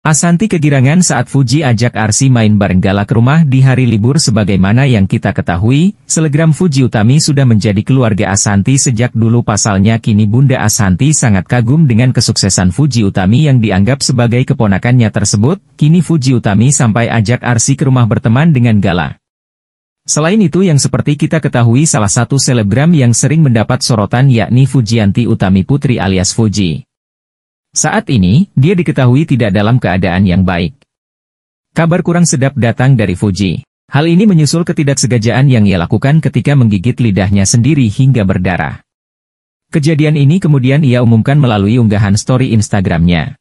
Asanti kegirangan saat Fuji ajak Arsi main bareng gala ke rumah di hari libur sebagaimana yang kita ketahui, selegram Fuji Utami sudah menjadi keluarga Asanti sejak dulu pasalnya kini Bunda Asanti sangat kagum dengan kesuksesan Fuji Utami yang dianggap sebagai keponakannya tersebut, kini Fuji Utami sampai ajak Arsi ke rumah berteman dengan gala. Selain itu yang seperti kita ketahui salah satu selebgram yang sering mendapat sorotan yakni Fujianti Utami Putri alias Fuji. Saat ini, dia diketahui tidak dalam keadaan yang baik. Kabar kurang sedap datang dari Fuji. Hal ini menyusul ketidaksegajaan yang ia lakukan ketika menggigit lidahnya sendiri hingga berdarah. Kejadian ini kemudian ia umumkan melalui unggahan story Instagramnya.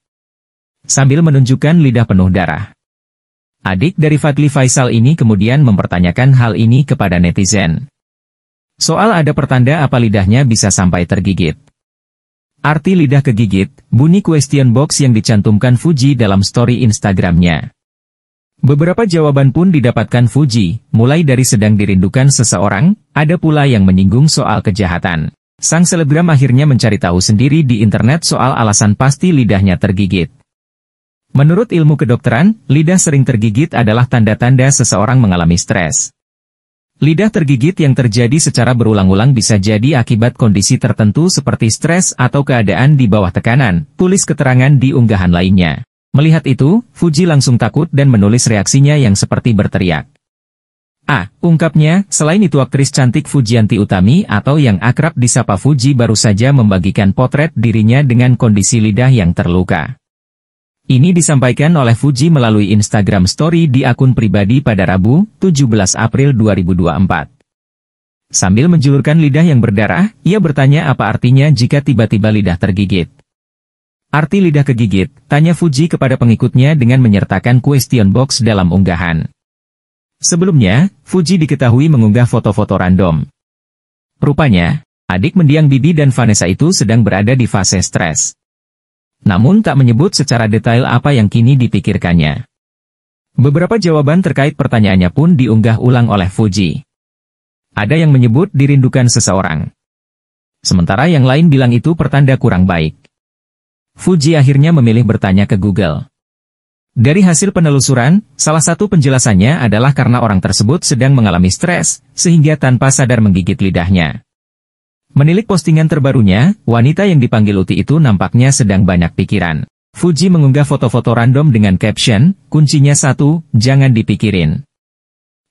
Sambil menunjukkan lidah penuh darah. Adik dari Fadli Faisal ini kemudian mempertanyakan hal ini kepada netizen. Soal ada pertanda apa lidahnya bisa sampai tergigit. Arti lidah kegigit, bunyi question box yang dicantumkan Fuji dalam story Instagramnya. Beberapa jawaban pun didapatkan Fuji, mulai dari sedang dirindukan seseorang, ada pula yang menyinggung soal kejahatan. Sang selebgram akhirnya mencari tahu sendiri di internet soal alasan pasti lidahnya tergigit. Menurut ilmu kedokteran, lidah sering tergigit adalah tanda-tanda seseorang mengalami stres. Lidah tergigit yang terjadi secara berulang-ulang bisa jadi akibat kondisi tertentu seperti stres atau keadaan di bawah tekanan, tulis keterangan di unggahan lainnya. Melihat itu, Fuji langsung takut dan menulis reaksinya yang seperti berteriak. A. Ungkapnya, selain itu aktris cantik Fujianti Utami atau yang akrab disapa Fuji baru saja membagikan potret dirinya dengan kondisi lidah yang terluka. Ini disampaikan oleh Fuji melalui Instagram Story di akun pribadi pada Rabu, 17 April 2024. Sambil menjulurkan lidah yang berdarah, ia bertanya apa artinya jika tiba-tiba lidah tergigit. Arti lidah kegigit, tanya Fuji kepada pengikutnya dengan menyertakan question box dalam unggahan. Sebelumnya, Fuji diketahui mengunggah foto-foto random. Rupanya, adik mendiang Bibi dan Vanessa itu sedang berada di fase stres namun tak menyebut secara detail apa yang kini dipikirkannya. Beberapa jawaban terkait pertanyaannya pun diunggah ulang oleh Fuji. Ada yang menyebut dirindukan seseorang. Sementara yang lain bilang itu pertanda kurang baik. Fuji akhirnya memilih bertanya ke Google. Dari hasil penelusuran, salah satu penjelasannya adalah karena orang tersebut sedang mengalami stres, sehingga tanpa sadar menggigit lidahnya. Menilik postingan terbarunya, wanita yang dipanggil Uti itu nampaknya sedang banyak pikiran. Fuji mengunggah foto-foto random dengan caption, kuncinya satu, jangan dipikirin.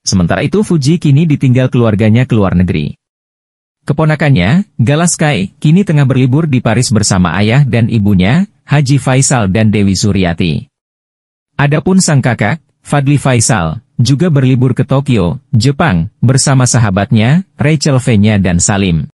Sementara itu Fuji kini ditinggal keluarganya ke luar negeri. Keponakannya, Galaskai, kini tengah berlibur di Paris bersama ayah dan ibunya, Haji Faisal dan Dewi Suryati. Adapun sang kakak, Fadli Faisal, juga berlibur ke Tokyo, Jepang, bersama sahabatnya, Rachel Venya dan Salim.